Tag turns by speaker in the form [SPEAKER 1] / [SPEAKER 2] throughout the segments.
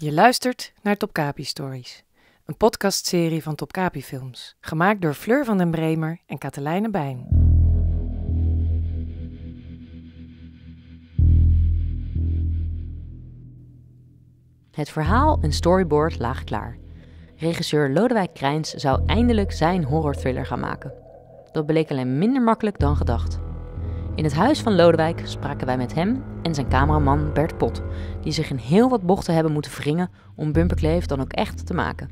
[SPEAKER 1] Je luistert naar Topkapi Stories, een podcastserie van Topkapi Films, gemaakt door Fleur van den Bremer en Katelijne Bijn. Het verhaal en storyboard lagen klaar. Regisseur Lodewijk Krijns zou eindelijk zijn horrorthriller gaan maken. Dat bleek alleen minder makkelijk dan gedacht. In het huis van Lodewijk spraken wij met hem en zijn cameraman Bert Pot, die zich in heel wat bochten hebben moeten wringen om Bumperkleef dan ook echt te maken.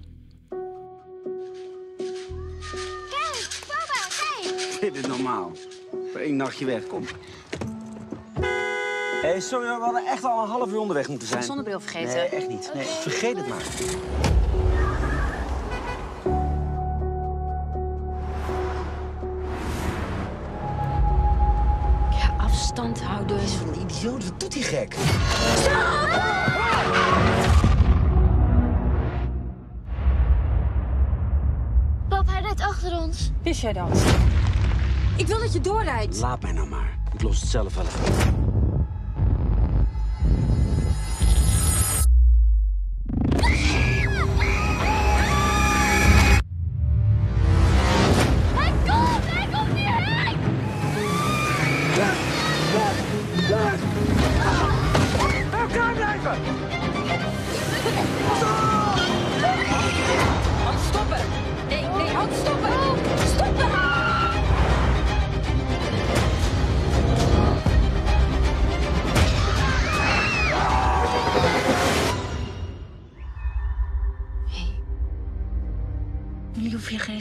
[SPEAKER 1] Kijk, papa, kijk! Dit is normaal. Voor één nachtje weg, kom.
[SPEAKER 2] hey, sorry, we hadden echt al een half uur onderweg moeten zijn. Zonnebril vergeten. Nee, echt niet. Nee,
[SPEAKER 3] vergeet het maar.
[SPEAKER 1] kloot, wat doet die gek? Pap, hij rijdt achter ons. Wist jij dat? Ik wil dat je doorrijdt.
[SPEAKER 4] Laat mij nou maar.
[SPEAKER 2] Ik los het zelf wel even.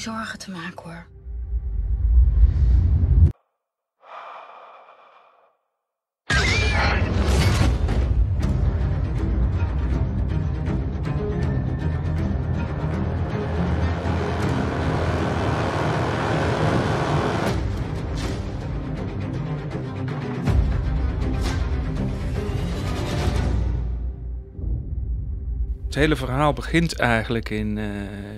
[SPEAKER 1] geen zorgen te maken hoor.
[SPEAKER 2] Het hele verhaal begint eigenlijk in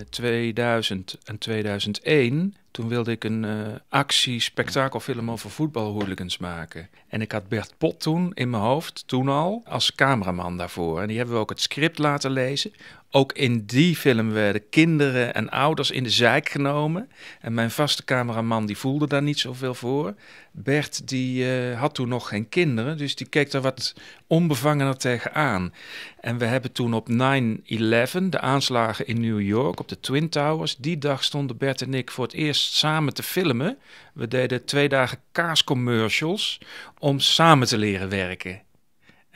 [SPEAKER 2] 2000 eh, en 2001. Toen wilde ik een uh, actie over voetbalhooligans maken. En ik had Bert Pot toen in mijn hoofd, toen al, als cameraman daarvoor. En die hebben we ook het script laten lezen. Ook in die film werden kinderen en ouders in de zijk genomen. En mijn vaste cameraman die voelde daar niet zoveel voor. Bert die eh, had toen nog geen kinderen, dus die keek daar wat onbevangener tegenaan. En we hebben toen op 9-11, de aanslagen in New York, op de Twin Towers, die dag stonden Bert en ik voor het eerst samen te filmen. We deden twee dagen kaascommercials om samen te leren werken.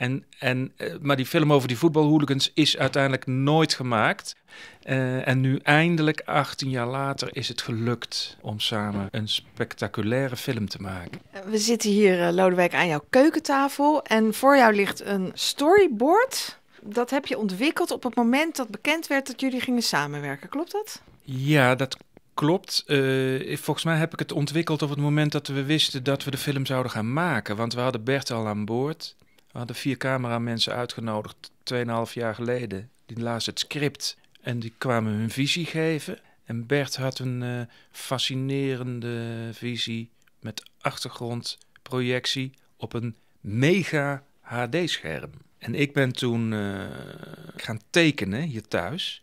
[SPEAKER 2] En, en, eh, maar die film over die voetbalhooligans is uiteindelijk nooit gemaakt. Eh, en nu eindelijk, 18 jaar later, is het gelukt om samen een spectaculaire film te maken.
[SPEAKER 4] Eh, we zitten hier, Lodewijk, aan jouw keukentafel. En voor jou ligt een storyboard. Dat heb je ontwikkeld op het moment dat bekend werd dat jullie gingen samenwerken. Klopt dat?
[SPEAKER 2] Ja, dat klopt. volgens mij heb ik het ontwikkeld op het moment dat we wisten dat we de film zouden gaan maken. Want we hadden Bert al aan boord. We hadden vier cameramensen uitgenodigd, 2,5 jaar geleden. Die lazen het script en die kwamen hun visie geven. En Bert had een eh, fascinerende visie met achtergrondprojectie op een mega HD-scherm. En ik ben toen eh, gaan tekenen hier thuis.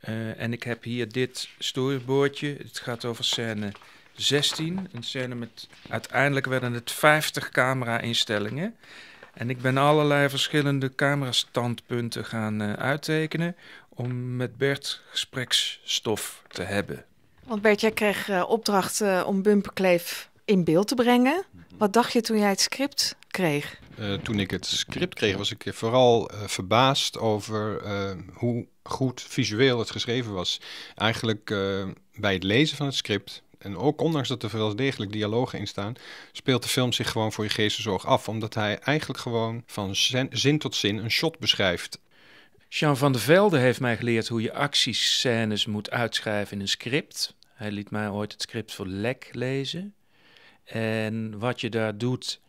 [SPEAKER 2] Eh, en ik heb hier dit storyboardje. Het gaat over scène 16. Een scène met. Uiteindelijk werden het 50 camera-instellingen. En ik ben allerlei verschillende camerastandpunten gaan uh, uittekenen om met Bert gespreksstof te hebben.
[SPEAKER 4] Want Bert, jij kreeg uh, opdracht eh, om Bumperkleef in beeld te brengen. Wat dacht je toen jij het script kreeg?
[SPEAKER 3] toen ik het script kreeg, was ik vooral verbaasd over hoe goed visueel het geschreven was. Eigenlijk bij het lezen van het script en ook ondanks dat er wel degelijk dialogen in staan, speelt de film zich gewoon voor je geestenzorg af. Omdat hij eigenlijk gewoon van zin, tot zin een shot beschrijft. Jean van
[SPEAKER 2] der Velde heeft mij geleerd hoe je actiescènes moet uitschrijven in een script. Hij liet mij ooit het script voor Lek lezen. En wat je daar doet,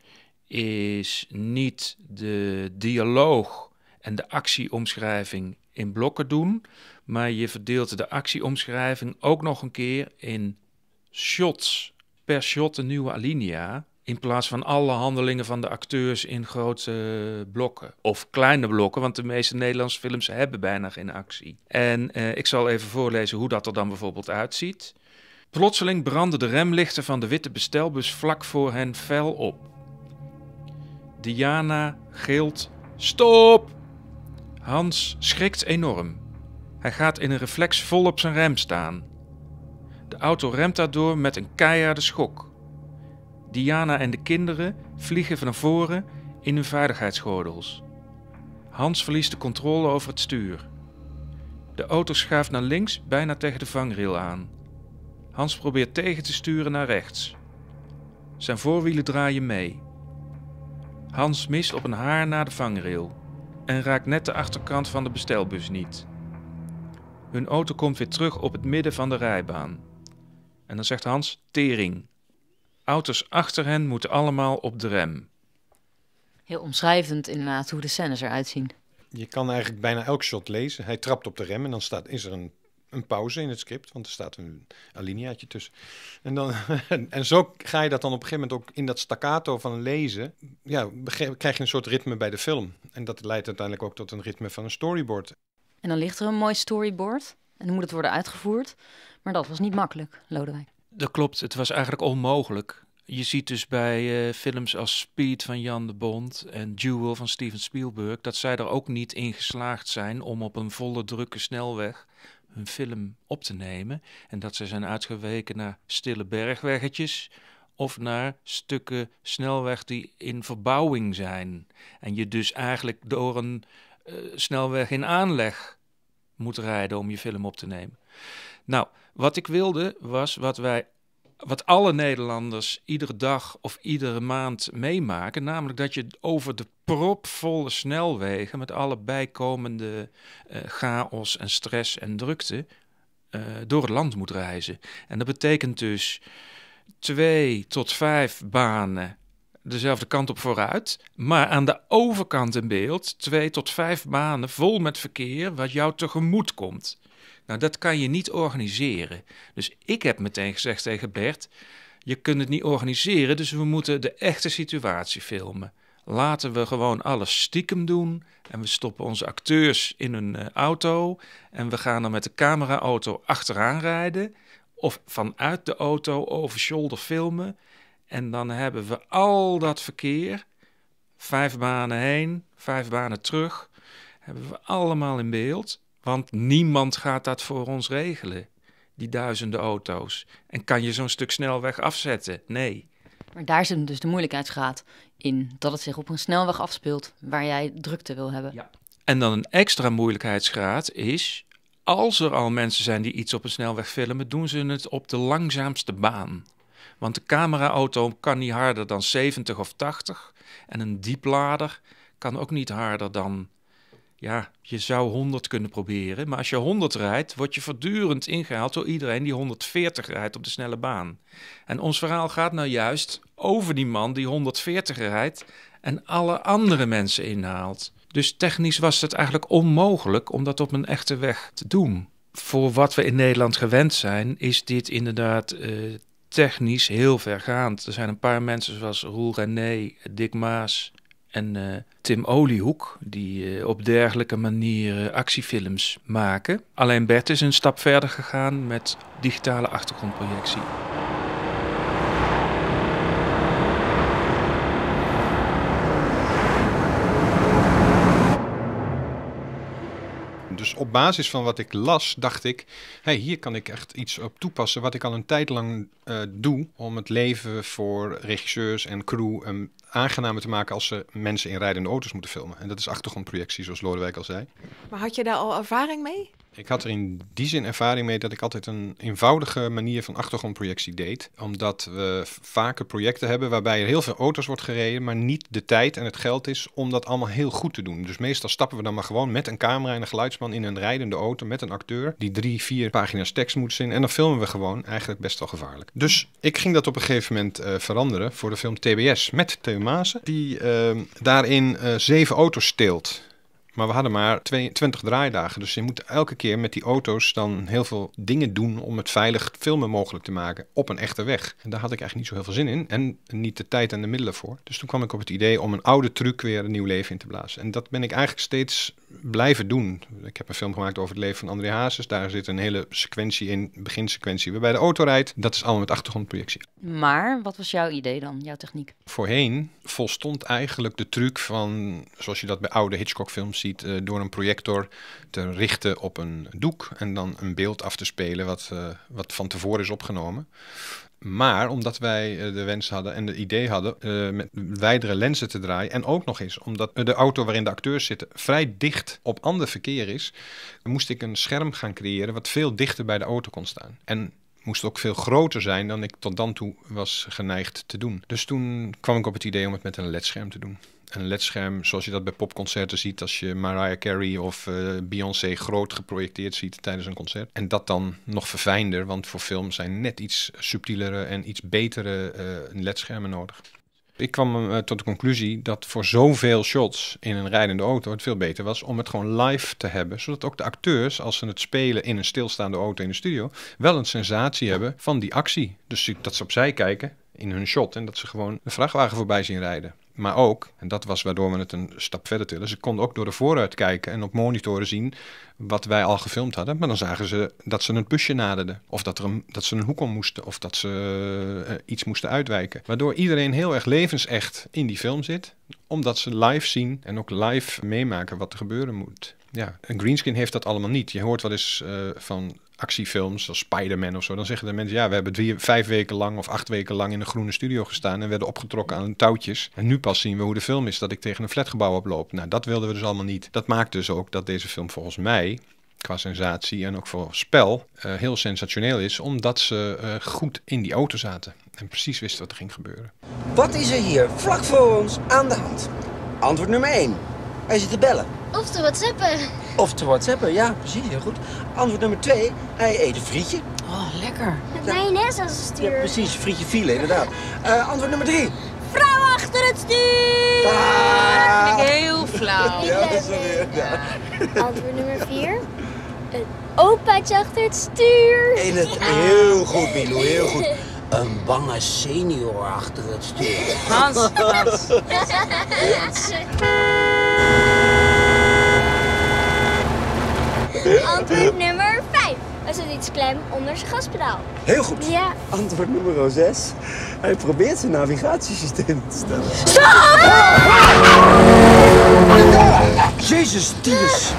[SPEAKER 2] is niet de dialoog en de actieomschrijving in blokken doen, maar je verdeelt de actieomschrijving ook nog een keer in shots per shot een nieuwe alinea. In plaats van alle handelingen van de acteurs in grote blokken. Of kleine blokken, want de meeste Nederlandse films hebben bijna geen actie. En eh, ik zal even voorlezen hoe dat er dan bijvoorbeeld uitziet. Plotseling branden de remlichten van de witte bestelbus vlak voor hen fel op. Diana gilt: Stop! Hans schrikt enorm. Hij gaat in een reflex vol op zijn rem staan. De auto remt daardoor met een keiharde schok. Diana en de kinderen vliegen van voren in hun veiligheidsgordels. Hans verliest de controle over het stuur. De auto schuift naar links bijna tegen de vangrail aan. Hans probeert tegen te sturen naar rechts. Zijn voorwielen draaien mee. Hans mist op een haar naar de vangrail en raakt net de achterkant van de bestelbus niet. Hun auto komt weer terug op het midden van de rijbaan. En dan zegt Hans, tering. Auto's achter hen moeten allemaal op de rem.
[SPEAKER 3] Heel omschrijvend inderdaad hoe de scènes eruit zien. Je kan eigenlijk bijna elk shot lezen. Hij trapt op de rem en dan staat, is er een, een pauze in het script, want er staat een alineaatje tussen. En, dan, en zo ga je dat dan op een gegeven moment ook in dat staccato van lezen. Ja, krijg je een soort ritme bij de film. En dat leidt uiteindelijk ook tot een ritme van een storyboard.
[SPEAKER 1] En dan ligt er een mooi storyboard. En dan moet het worden uitgevoerd. Maar dat was niet makkelijk, Lodewijk.
[SPEAKER 2] Dat klopt, het was eigenlijk onmogelijk. Je ziet dus bij eh, films als Speed van Jan de Bond en Jewel van Steven Spielberg dat zij er ook niet in geslaagd zijn om op een volle drukke snelweg een film op te nemen. En dat ze zijn uitgeweken naar stille bergweggetjes of naar stukken snelweg die in verbouwing zijn. En je dus eigenlijk door een eh, snelweg in aanleg moet rijden om je film op te nemen. Nou, wat ik wilde was wat wij, wat alle Nederlanders iedere dag of iedere maand meemaken, namelijk dat je over de propvolle snelwegen met alle bijkomende eh, chaos en stress en drukte eh, door het land moet reizen. En dat betekent dus twee tot vijf banen dezelfde kant op vooruit. Maar aan de overkant in beeld twee tot vijf banen vol met verkeer wat jou tegemoet komt. Nou, dat kan je niet organiseren. Dus ik heb meteen gezegd tegen Bert: Je kunt het niet organiseren, dus we moeten de echte situatie filmen. Laten we gewoon alles stiekem doen. En we stoppen onze acteurs in een eh, auto. En we gaan dan met de cameraauto achteraan rijden. Of vanuit de auto over shoulder filmen. En dan hebben we al dat verkeer, vijf banen heen, vijf banen terug, hebben we allemaal in beeld. Want niemand gaat dat voor ons regelen, die duizenden auto's. En kan je zo'n stuk snelweg afzetten? Nee.
[SPEAKER 1] Maar daar zit dus de moeilijkheidsgraad in, dat het zich op een snelweg afspeelt waar jij drukte wil hebben. Ja.
[SPEAKER 2] En dan een extra moeilijkheidsgraad is, als er al mensen zijn die iets op een snelweg filmen, doen ze het op de langzaamste baan. Want de cameraauto kan niet harder dan 70 of 80. En een dieplader kan ook niet harder dan. Ja, je zou 100 kunnen proberen. Maar als je 100 rijdt, word je voortdurend ingehaald door iedereen die 140 rijdt op de snelle baan. En ons verhaal gaat nou juist over die man die 140 rijdt en alle andere mensen inhaalt. Dus technisch was het eigenlijk onmogelijk om dat op een echte weg te doen. Voor wat we in Nederland gewend zijn, is dit inderdaad eh, technisch heel vergaand. Er zijn een paar mensen zoals Roel René, Dick Maas en eh, Tim Oliehoek... die eh, op dergelijke manier eh, actiefilms maken. Alleen Bert is een stap verder gegaan met digitale achtergrondprojectie.
[SPEAKER 3] Dus op basis van wat ik las, dacht ik, hey, hier kan ik echt iets op toepassen wat ik al een tijd lang eh, doe om het leven voor regisseurs en crew um, aangenamer te maken als ze mensen in rijdende auto's moeten filmen. En dat is achtergrondprojectie, zoals Lodewijk al zei.
[SPEAKER 4] Maar had je daar al ervaring mee?
[SPEAKER 3] ik had er in die zin ervaring mee dat ik altijd een eenvoudige manier van achtergrondprojectie deed. Omdat we vaker projecten hebben waarbij er heel veel auto's wordt gereden, maar niet de tijd en het geld is om dat allemaal heel goed te doen. Dus meestal stappen we dan maar gewoon met een camera en een geluidsman in een rijdende auto met een acteur die drie, vier pagina's tekst moet zien. En dan filmen we gewoon eigenlijk best wel gevaarlijk. Dus ik ging dat op een gegeven moment eh, veranderen voor de film TBS met Theo Maasen die ehm, daarin eh, zeven auto's steelt. Maar we hadden maar 22 draaidagen. Dus je moet elke keer met die auto's dan heel veel dingen doen om het veilig filmen mogelijk te maken op een echte weg. En daar had ik eigenlijk niet zo heel veel zin in en niet de tijd en de middelen voor. Dus toen kwam ik op het idee om een oude truc weer een nieuw leven in te blazen. En dat ben ik eigenlijk steeds blijven doen. Ik heb een film gemaakt over het leven van André Hazes. Daar zit een hele sequentie in, beginsequentie, waarbij de auto rijdt. Dat is allemaal met achtergrondprojectie.
[SPEAKER 1] Maar wat was jouw idee dan, jouw techniek?
[SPEAKER 3] Voorheen volstond eigenlijk de truc van, zoals je dat bij oude Hitchcock-films ziet, eh, door een projector te richten op een doek en dan een beeld af te spelen wat, eh, wat van tevoren is opgenomen. Maar omdat wij eh, de wens hadden en het idee hadden uh, met wijdere lenzen te draaien. En ook nog eens, omdat de auto waarin de acteurs zitten vrij dicht op ander verkeer is, moest ik een scherm gaan creëren wat veel dichter bij de auto kon staan. En moest ook veel groter zijn dan ik tot dan toe was geneigd te doen. Dus toen kwam ik op het idee om het met een ledscherm te doen een ledscherm, zoals je dat bij popconcerten ziet, als je Mariah Carey of eh, Beyoncé groot geprojecteerd ziet tijdens een concert. En dat dan nog verfijnder, want voor film zijn net iets subtielere en iets betere uh, ledschermen nodig. Ik kwam eh, tot de conclusie dat voor zoveel shots in een rijdende auto het veel beter was om het gewoon live te hebben. Zodat ook de acteurs, als ze het spelen in een stilstaande auto in de studio, wel een sensatie hebben van die actie. Dus dat ze opzij kijken in hun shot en dat ze gewoon een vrachtwagen voorbij zien rijden. Maar ook, en dat was waardoor we het een stap verder tillen, ze konden ook door de vooruit kijken en op monitoren zien wat wij al gefilmd hadden. Maar dan zagen ze dat ze een busje naderden. Of dat, er een, dat ze een hoek om moesten. Of dat ze eh, iets moesten uitwijken. Waardoor iedereen heel erg levensecht in die film zit. Omdat ze live zien en ook live meemaken wat er gebeuren moet. Ja, een greenscreen heeft dat allemaal niet. Je hoort wel eens eh, van actiefilms als Spider-Man of zo, dan zeggen de mensen, ja, we hebben drie, vijf weken lang of acht weken lang in een groene studio gestaan en werden opgetrokken aan touwtjes. En nu pas zien we hoe de film is dat ik tegen een flatgebouw oploop. Nou, dat wilden we dus allemaal niet. Dat maakt dus ook dat deze film volgens mij qua sensatie en ook voor spel eh, heel sensationeel is, omdat ze eh, goed in die auto zaten en precies wisten wat er ging gebeuren.
[SPEAKER 2] Wat is er hier vlak voor ons aan de
[SPEAKER 4] hand?
[SPEAKER 3] Antwoord nummer 1. Hij zit te bellen.
[SPEAKER 4] Of te whatsappen.
[SPEAKER 3] Of te whatsappen,
[SPEAKER 4] ja, precies, heel goed. Antwoord nummer twee, hij eet een frietje. Oh, lekker. Met ja. mayonaise als stuur. Ja, precies, frietje file, inderdaad. Eh, antwoord nummer drie.
[SPEAKER 1] Vrouw achter het stuur! Ah! Dat heel flauw. Ja, dat is weer, Antwoord nummer vier. Een opaatje achter het stuur. En het, heel goed, Milo, heel goed.
[SPEAKER 3] Een bange senior achter het stuur. Hans, Hans.
[SPEAKER 4] Antwoord nummer 5. Er zit iets klem onder zijn gaspedaal. Heel goed. Ja.
[SPEAKER 1] Antwoord nummer 6. Hij probeert zijn navigatiesysteem te stellen. Stop!
[SPEAKER 4] Jezus, Tiers.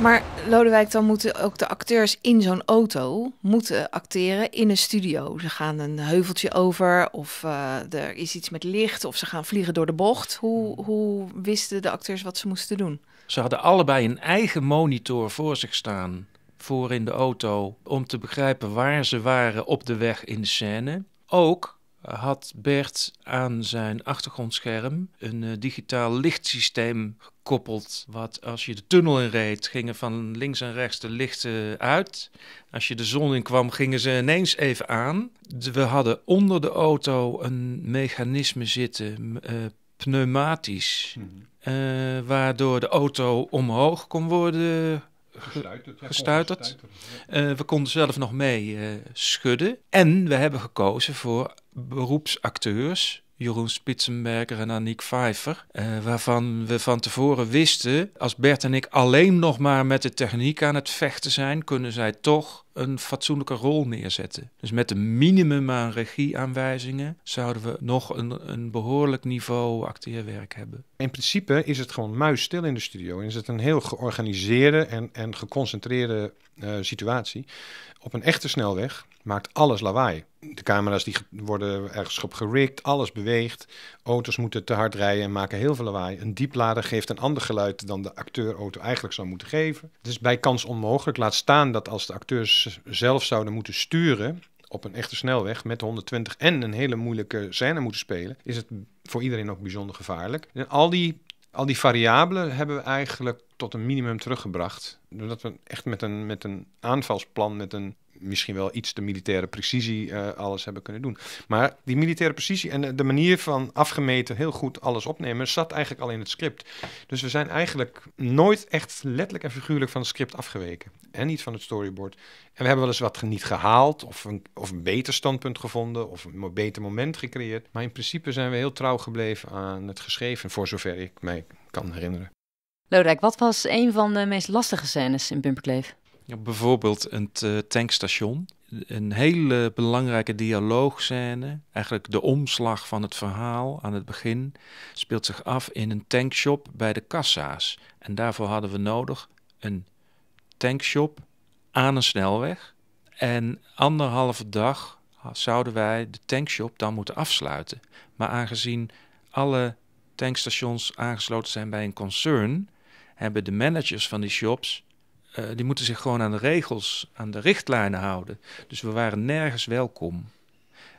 [SPEAKER 4] Maar Lodewijk, dan moeten ook de acteurs in zo'n auto moeten acteren in een studio. Ze gaan een heuveltje over of eh, er is iets met licht of ze gaan vliegen door de bocht. Hoe, hoe wisten de acteurs wat ze moesten doen?
[SPEAKER 2] Ze hadden allebei een eigen monitor voor zich staan, voor in de auto, om te begrijpen waar ze waren op de weg in de scène. Ook had Bert aan zijn achtergrondscherm een eh, digitaal lichtsysteem gekoppeld. Wat als je de tunnel in reed, gingen van links en rechts de lichten uit. Als je de zon in kwam, gingen ze ineens even aan. We hadden onder de auto een mechanisme zitten, eh, pneumatisch. Mhm. Eh, waardoor de auto omhoog kon worden gestuiterd. Eh, we konden zelf nog mee eh, schudden. En we hebben gekozen voor beroepsacteurs Jeroen Spitsenberger en Aniek Vijver. Eh, waarvan we van tevoren wisten, als Bert en ik alleen nog maar met de techniek aan het vechten zijn, kunnen zij toch een fatsoenlijke rol neerzetten. Dus met een minimum aan regieaanwijzingen zouden we nog
[SPEAKER 3] een, een behoorlijk niveau acteerwerk hebben. In principe is het gewoon muisstil in de studio. En is het een heel georganiseerde en, en geconcentreerde eh, situatie. Op een echte snelweg maakt alles lawaai. De camera's die worden ergens op gerikt, alles beweegt. Auto's moeten te hard rijden en maken heel veel lawaai. Een dieplader geeft een ander geluid dan de acteurauto eigenlijk zou moeten geven. Het is bij kans onmogelijk. Laat staan dat als de acteurs zelf zouden moeten sturen op een echte snelweg met 120 en een hele moeilijke scène moeten spelen, is het voor iedereen ook bijzonder gevaarlijk. En al die al die variabelen hebben we eigenlijk tot een minimum teruggebracht. Doordat we echt met een, met een aanvalsplan, met een misschien wel iets de militaire precisie eh, alles hebben kunnen doen. Maar die militaire precisie en de manier van afgemeten heel goed alles opnemen zat eigenlijk al in het script. Dus we zijn eigenlijk nooit echt letterlijk en figuurlijk van het script afgeweken. En niet van het storyboard. En we hebben wel eens wat niet gehaald of een, of een beter standpunt gevonden of een beter moment gecreëerd. Maar in principe zijn we heel trouw gebleven aan het geschreven, voor zover ik mij kan herinneren.
[SPEAKER 1] Lodewijk, wat was een van de meest lastige scènes in Bumperkleef?
[SPEAKER 3] Bijvoorbeeld een eh, tankstation.
[SPEAKER 2] Een hele belangrijke dialoogscène, eigenlijk de omslag van het verhaal aan het begin, speelt zich af in een tankshop bij de kassa's. En daarvoor hadden we nodig een tankshop aan een snelweg. En anderhalve dag zouden wij de tankshop dan moeten afsluiten. Maar aangezien alle tankstations aangesloten zijn bij een concern, hebben de managers van die shops eh, die moeten zich gewoon aan de regels, aan de richtlijnen houden. Dus we waren nergens welkom.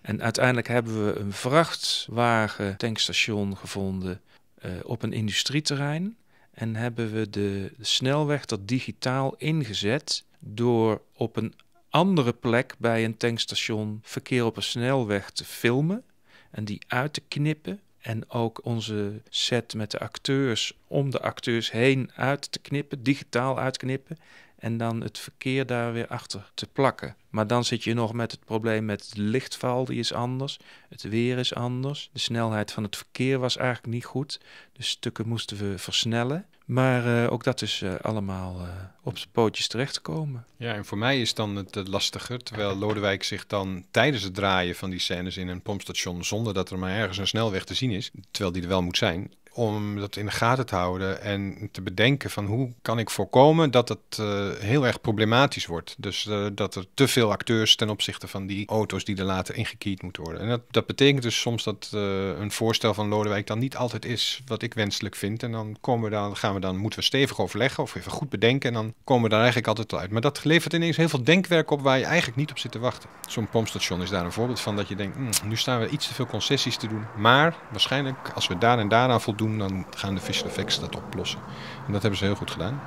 [SPEAKER 2] En uiteindelijk hebben we een vrachtwagen tankstation gevonden eh, op een industrieterrein. En hebben we de, de snelweg dat digitaal ingezet door op een andere plek bij een tankstation verkeer op een snelweg te filmen en die uit te knippen en ook onze set met de acteurs om de acteurs heen uit te knippen, digitaal uitknippen. En dan het verkeer daar weer achter te plakken. Maar dan zit je nog met het probleem met het lichtval, die is anders. Het weer is anders. De snelheid van het verkeer was eigenlijk niet goed. De stukken moesten we versnellen. Maar eh, ook dat is eh, allemaal eh, op zijn pootjes terecht te komen.
[SPEAKER 3] Ja, en voor mij is dan het lastiger, terwijl Lodewijk zich dan tijdens het draaien van die scènes in een pompstation, zonder dat er maar ergens een snelweg te zien is, terwijl die er wel moet zijn, om dat in de gaten te houden en te bedenken van hoe kan ik voorkomen dat het eh, heel erg problematisch wordt. Dus eh, dat er te veel acteurs ten opzichte van die auto's die er later ingekiet moeten worden. En dat, dat betekent dus soms dat eh, een voorstel van Lodewijk dan niet altijd is wat ik wenselijk vind. En dan komen we dan, gaan we dan, moeten we stevig overleggen of even goed bedenken en dan komen we daar eigenlijk altijd uit. Maar dat levert ineens heel veel denkwerk op waar je eigenlijk niet op zit te wachten. Zo'n pompstation is daar een voorbeeld van dat je denkt, mm, nu staan we iets te veel concessies te doen. Maar waarschijnlijk als we daar en daaraan voldoen doen, dan gaan de visual effects dat oplossen. En dat hebben ze heel goed gedaan.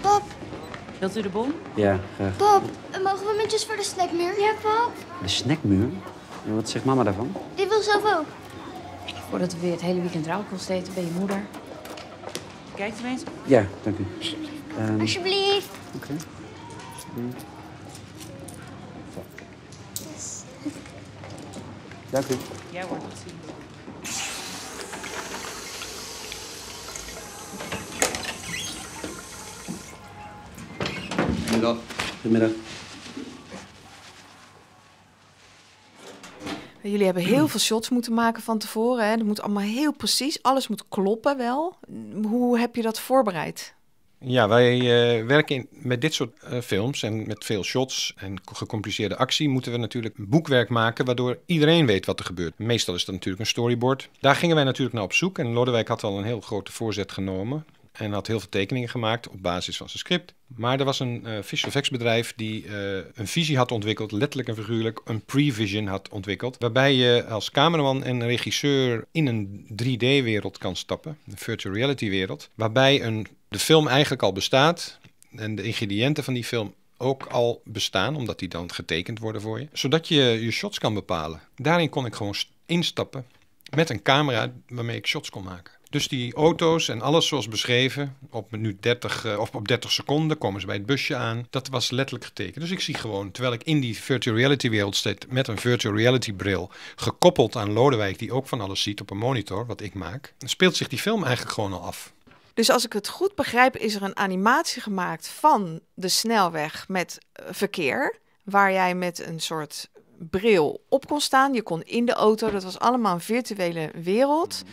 [SPEAKER 1] Pop, Wilt u de bom?
[SPEAKER 3] Ja, graag.
[SPEAKER 1] Pop, mogen we muntjes voor de snackmuur? Ja, Pop.
[SPEAKER 3] De snackmuur? En wat zegt mama daarvan?
[SPEAKER 1] Die wil zelf ook. Voordat we weer het hele weekend rauwkost eten bij je moeder. Kijk u eens?
[SPEAKER 3] Ja, dank u. Ehm, Alsjeblieft. Oké. Okay. Dank u. Ja hoor, het Goedemiddag.
[SPEAKER 4] Jullie hebben heel veel shots moeten maken van tevoren. Hè? Dat moet allemaal heel precies. Alles moet kloppen wel. Hoe heb je dat voorbereid?
[SPEAKER 3] Ja, wij eh, werken met dit soort eh, films en met veel shots en gecompliceerde actie moeten we natuurlijk boekwerk maken waardoor iedereen weet wat er gebeurt. Meestal is dat natuurlijk een storyboard. Daar gingen wij natuurlijk naar op zoek en Lodewijk had al een heel grote voorzet genomen en had heel veel tekeningen gemaakt op basis van zijn script. Maar er was een uh, visual effects bedrijf die eh, een visie had ontwikkeld, letterlijk en figuurlijk, een pre Pre-vision had ontwikkeld. Waarbij je als cameraman en regisseur in een 3D-wereld kan stappen, een virtual reality-wereld. Waarbij een, de film eigenlijk al bestaat en de ingrediënten van die film ook al bestaan, omdat die dan getekend worden voor je. Zodat je je shots kan bepalen. Daarin kon ik gewoon instappen met een camera waarmee ik shots kon maken. Dus die auto's en alles zoals beschreven, op minuut 30 eh, of op 30 seconden komen ze bij het busje aan. Dat was letterlijk getekend. Dus ik zie gewoon, terwijl ik in die virtual reality wereld zit met een virtual reality bril, gekoppeld aan Lodewijk die ook van alles ziet op een monitor, wat ik maak, speelt zich die film eigenlijk gewoon al af.
[SPEAKER 4] Dus als ik het goed begrijp, is er een animatie gemaakt van de snelweg met eh, verkeer, waar jij met een soort bril op kon staan. Je kon in de auto, dat was allemaal een virtuele wereld. Mhm.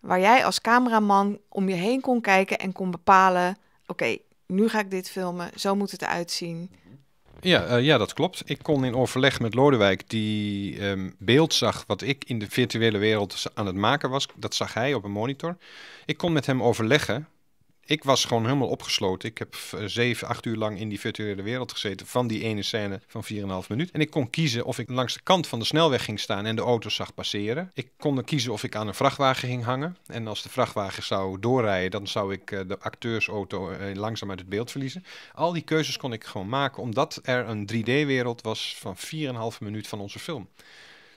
[SPEAKER 4] Waar jij als cameraman om je heen kon kijken en kon bepalen: oké, nu ga ik dit filmen, zo moet het eruit zien.
[SPEAKER 3] Ja, eh, ja, dat klopt. Ik kon in overleg met Lodewijk, die ehm, beeld zag wat ik in de virtuele wereld aan het maken was, dat zag hij op een monitor. Ik kon met hem overleggen ik was gewoon helemaal opgesloten. Ik heb eh, zeven, acht uur lang in die virtuele wereld gezeten van die ene scène van 4,5 minuut. En ik kon kiezen of ik langs de kant van de snelweg ging staan en de auto's zag passeren. Ik kon er kiezen of ik aan een vrachtwagen ging hangen. En als de vrachtwagen zou doorrijden, dan zou ik eh, de acteursauto eh, langzaam uit het beeld verliezen. Al die keuzes kon ik gewoon maken, omdat er een 3D-wereld was van 4,5 minuut van onze film.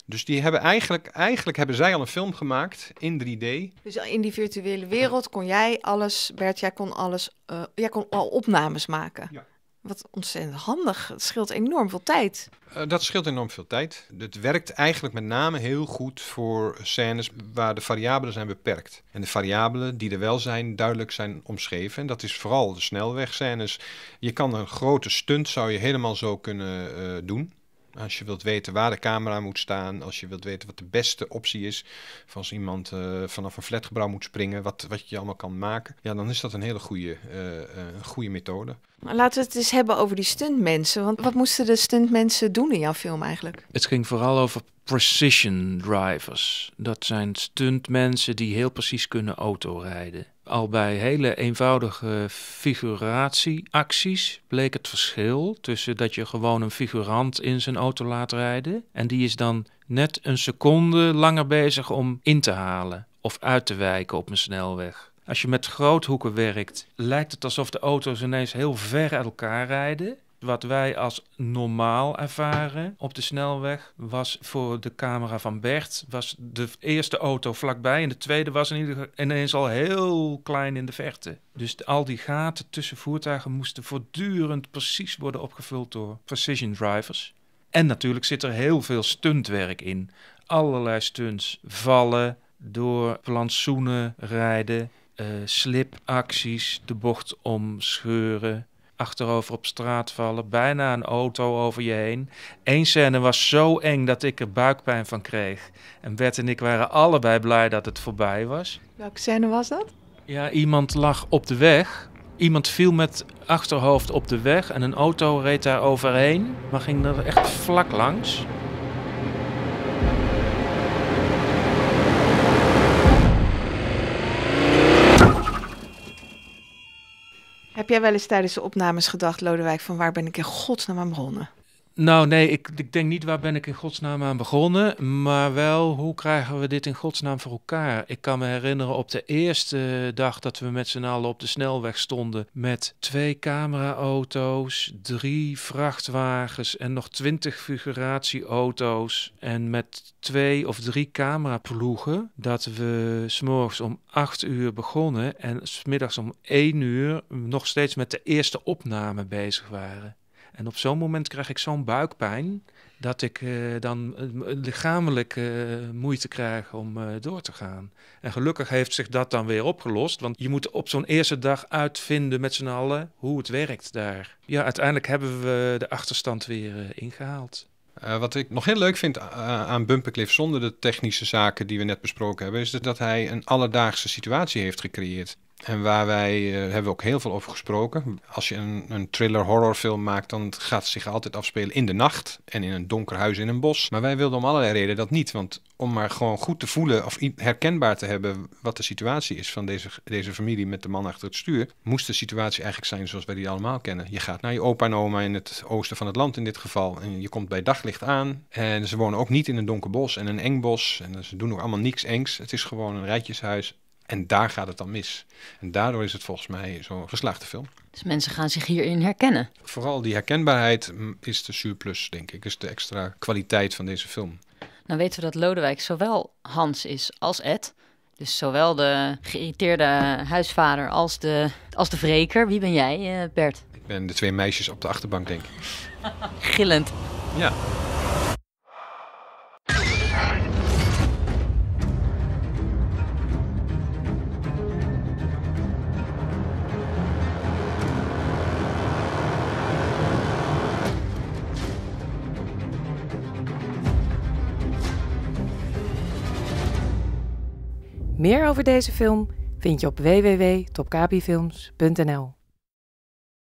[SPEAKER 3] Dus die hebben eigenlijk, eigenlijk hebben zij al een film gemaakt in 3D.
[SPEAKER 4] Dus in die virtuele wereld kon jij alles, Bert, jij kon alles, eh, jij kon al opnames maken. Wat ontzettend handig. Het scheelt enorm veel tijd.
[SPEAKER 3] Eh, dat scheelt enorm veel tijd. Het werkt eigenlijk met name heel goed voor scènes waar de variabelen zijn beperkt. En de variabelen die er wel zijn, duidelijk zijn omschreven. En dat is vooral de snelwegscènes. Je kan een grote stunt, zou je helemaal zo kunnen eh, doen. Als je wilt weten waar de camera moet staan, als je wilt weten wat de beste optie is, van als iemand eh, vanaf een flatgebouw moet springen, wat, wat je allemaal kan maken, ja, dan is dat een hele goede, eh, eh, goede methode.
[SPEAKER 2] Maar
[SPEAKER 4] laten we het eens hebben over die stuntmensen. Want wat moesten de stuntmensen doen in jouw film eigenlijk?
[SPEAKER 2] Het ging vooral over precision drivers. Dat zijn stuntmensen die heel precies kunnen autorijden al bij hele eenvoudige figuratieacties bleek het verschil tussen dat je gewoon een figurant in zijn auto laat rijden en die is dan net een seconde langer bezig om in te halen of uit te wijken op een snelweg. Als je met groothoeken werkt, lijkt het alsof de auto's ineens heel ver uit elkaar rijden. Wat wij als normaal ervaren op de snelweg was voor de camera van Bert was de eerste auto vlakbij en de tweede was in ieder ineens al heel klein in de verte. Dus al die gaten tussen voertuigen moesten voortdurend precies worden opgevuld door precision drivers. En natuurlijk zit er heel veel stuntwerk in. Allerlei stunts. Vallen, door plantsoenen rijden, eh, slipacties, de bocht omscheuren achterover op straat vallen, bijna een auto over je heen. Eén scène was zo eng dat ik er buikpijn van kreeg. En Bert en ik waren allebei blij dat het voorbij was.
[SPEAKER 4] Welke scène was dat? Ja,
[SPEAKER 2] iemand lag op de weg. Iemand viel met achterhoofd op de weg en een auto reed daar overheen, maar ging er echt vlak langs.
[SPEAKER 4] Heb jij wel eens tijdens de opnames gedacht, Lodewijk, van waar ben ik in godsnaam aan begonnen?
[SPEAKER 2] Nou nee, ik, ik denk niet waar ben ik in godsnaam aan begonnen, maar wel hoe krijgen we dit in godsnaam voor elkaar. Ik kan me herinneren op de eerste dag dat we met z'n allen op de snelweg stonden met twee cameraauto's, drie vrachtwagens en nog twintig figuratieauto's en met twee of drie cameraploegen dat we s'morgens om acht uur begonnen en smiddags om één uur nog steeds met de eerste opname bezig waren. En op zo'n moment krijg ik zo'n buikpijn dat ik eh, dan eh, lichamelijk eh, moeite krijg om door te gaan. En gelukkig heeft zich dat dan weer opgelost, want je moet op zo'n eerste dag uitvinden met z'n allen hoe het werkt daar. Ja, uiteindelijk hebben we de achterstand weer ingehaald.
[SPEAKER 3] wat ik nog heel leuk vind aan Bumpercliff, zonder de technische zaken die we net besproken hebben, is dat hij een alledaagse situatie heeft gecreëerd. En waar wij uh, hebben we ook heel veel over gesproken. Als je een, een thriller horrorfilm maakt, dan gaat het zich altijd afspelen in de nacht en in een donker huis in een bos. Maar wij wilden om allerlei redenen dat niet. Want om maar gewoon goed te voelen of herkenbaar te hebben wat de situatie is van deze, deze familie met de man achter het stuur, moest de situatie eigenlijk zijn zoals wij die allemaal kennen. Je gaat naar je opa en oma in het oosten van het land in dit geval. En je komt bij daglicht aan. En ze wonen ook niet in een donker bos en een eng bos. En ze doen ook allemaal niks engs. Het is gewoon een rijtjeshuis en daar gaat het dan mis. En daardoor is het volgens mij zo'n geslaagde film.
[SPEAKER 1] Dus mensen gaan zich hierin herkennen.
[SPEAKER 3] Vooral die herkenbaarheid mm, is de surplus, denk ik. Is de extra kwaliteit van deze film.
[SPEAKER 1] Nou weten we dat Lodewijk zowel Hans is als Ed. Dus zowel de geïrriteerde huisvader als de, als de wreker. Wie ben jij, eh, Bert?
[SPEAKER 3] Ik ben de twee meisjes op de achterbank, denk ik. Gillend. Ja.
[SPEAKER 1] Meer over deze film vind je op www.topkapifilms.nl